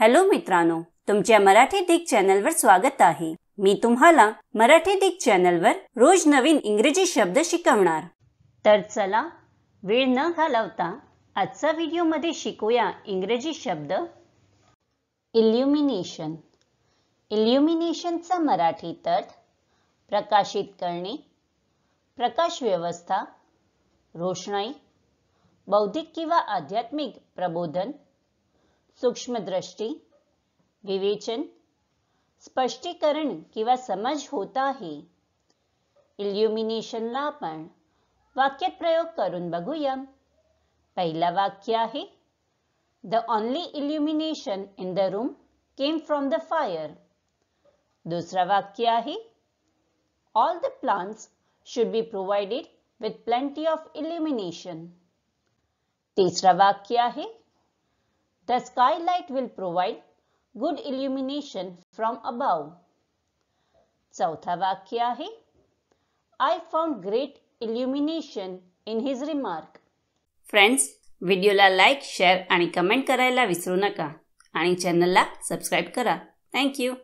hello मित्रांनो तुमच्या मराठी दिग चॅनलवर स्वागत आहे मी तुम्हाला मराठी दिग चॅनलवर रोज नवीन इंग्रजी शब्द शिकवणार तर चला वेळ न घालवता आजचा व्हिडिओमध्ये शिकूया इंग्रजी शब्द इल्युमिनेशन इल्युमिनेशनचा मराठी तर्थ प्रकाशित करणे प्रकाश व्यवस्था रोषणाई बौद्धिक किंवा आध्यात्मिक प्रबोधन सूक्ष्म दृष्टि विवेचन स्पष्टीकरण कि समझ होता है इल्यूमिनेशन लाक्य प्रयोग करून बघूया वाक्य है the only illumination in the room came from the fire दुसरा वाक्य है all the plants should be provided with plenty of illumination तीसरा वाक्य है The skylight will provide good illumination from above चौथा वाक्य आहे I found great illumination in his remark friends व्हिडिओला लाईक शेअर आणि कमेंट करायला विसरू नका आणि चॅनलला सबस्क्राईब करा थँक्यू